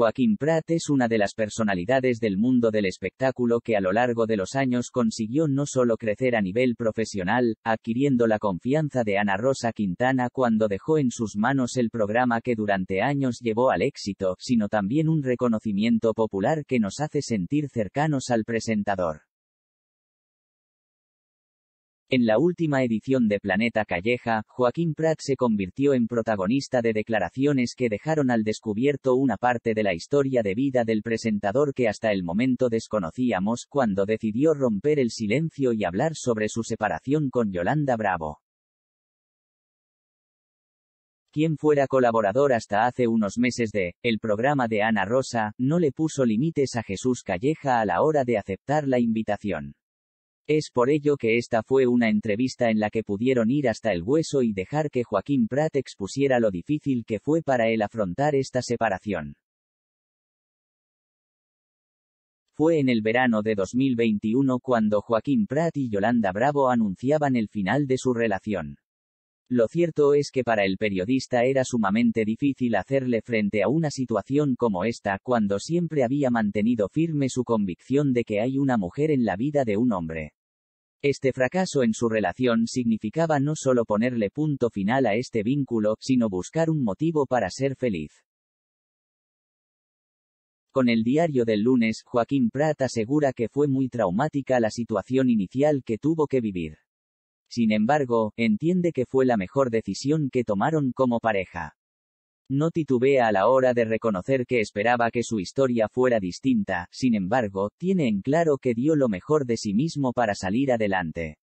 Joaquín Prat es una de las personalidades del mundo del espectáculo que a lo largo de los años consiguió no solo crecer a nivel profesional, adquiriendo la confianza de Ana Rosa Quintana cuando dejó en sus manos el programa que durante años llevó al éxito, sino también un reconocimiento popular que nos hace sentir cercanos al presentador. En la última edición de Planeta Calleja, Joaquín Prat se convirtió en protagonista de declaraciones que dejaron al descubierto una parte de la historia de vida del presentador que hasta el momento desconocíamos cuando decidió romper el silencio y hablar sobre su separación con Yolanda Bravo quien fuera colaborador hasta hace unos meses de el programa de Ana Rosa, no le puso límites a Jesús Calleja a la hora de aceptar la invitación. Es por ello que esta fue una entrevista en la que pudieron ir hasta el hueso y dejar que Joaquín Prat expusiera lo difícil que fue para él afrontar esta separación. Fue en el verano de 2021 cuando Joaquín Prat y Yolanda Bravo anunciaban el final de su relación. Lo cierto es que para el periodista era sumamente difícil hacerle frente a una situación como esta cuando siempre había mantenido firme su convicción de que hay una mujer en la vida de un hombre. Este fracaso en su relación significaba no solo ponerle punto final a este vínculo, sino buscar un motivo para ser feliz. Con el diario del lunes, Joaquín Prat asegura que fue muy traumática la situación inicial que tuvo que vivir. Sin embargo, entiende que fue la mejor decisión que tomaron como pareja. No titubea a la hora de reconocer que esperaba que su historia fuera distinta, sin embargo, tiene en claro que dio lo mejor de sí mismo para salir adelante.